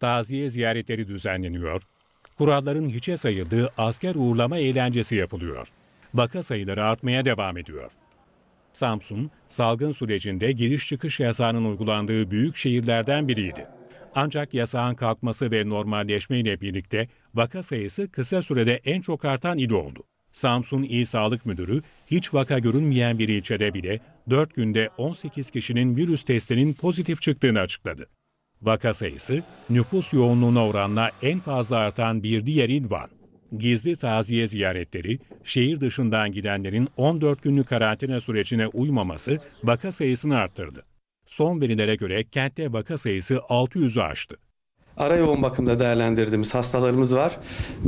taziye ziyaretleri düzenleniyor, kuralların hiçe sayıldığı asker uğurlama eğlencesi yapılıyor. Vaka sayıları artmaya devam ediyor. Samsun, salgın sürecinde giriş çıkış yasağının uygulandığı büyük şehirlerden biriydi. Ancak yasağın kalkması ve normalleşme ile birlikte vaka sayısı kısa sürede en çok artan il oldu. Samsun İl Sağlık Müdürü hiç vaka görünmeyen bir ilçede bile 4 günde 18 kişinin virüs testinin pozitif çıktığını açıkladı. Vaka sayısı nüfus yoğunluğuna oranla en fazla artan bir diğer il Van. Gizli taziye ziyaretleri, şehir dışından gidenlerin 14 günlük karantina sürecine uymaması vaka sayısını arttırdı. Son verilere göre kentte vaka sayısı 600'ü aştı ara yoğun bakımda değerlendirdiğimiz hastalarımız var.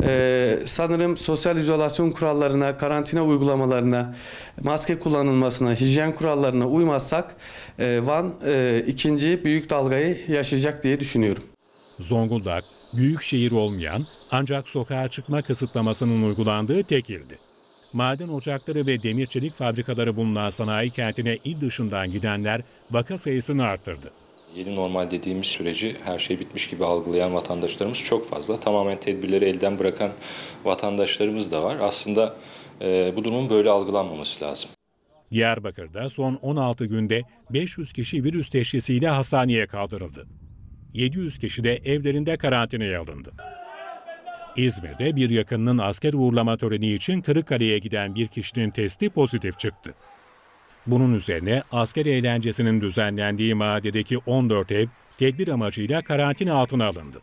Ee, sanırım sosyal izolasyon kurallarına, karantina uygulamalarına, maske kullanılmasına, hijyen kurallarına uymazsak e, Van e, ikinci büyük dalgayı yaşayacak diye düşünüyorum. Zonguldak, büyük şehir olmayan ancak sokağa çıkma kısıtlamasının uygulandığı tek ildi. Maden ocakları ve demir çelik fabrikaları bulunan sanayi kentine il dışından gidenler vaka sayısını arttırdı yeni normal dediğimiz süreci her şey bitmiş gibi algılayan vatandaşlarımız çok fazla. Tamamen tedbirleri elden bırakan vatandaşlarımız da var. Aslında e, bu durumun böyle algılanmaması lazım. Diyarbakır'da son 16 günde 500 kişi virüs teşhisiyle hastaneye kaldırıldı. 700 kişi de evlerinde karantinaya alındı. İzmir'de bir yakınının asker uğurlama töreni için Kırıkkale'ye giden bir kişinin testi pozitif çıktı. Bunun üzerine asker eğlencesinin düzenlendiği mahalledeki 14 ev tedbir amacıyla karantina altına alındı.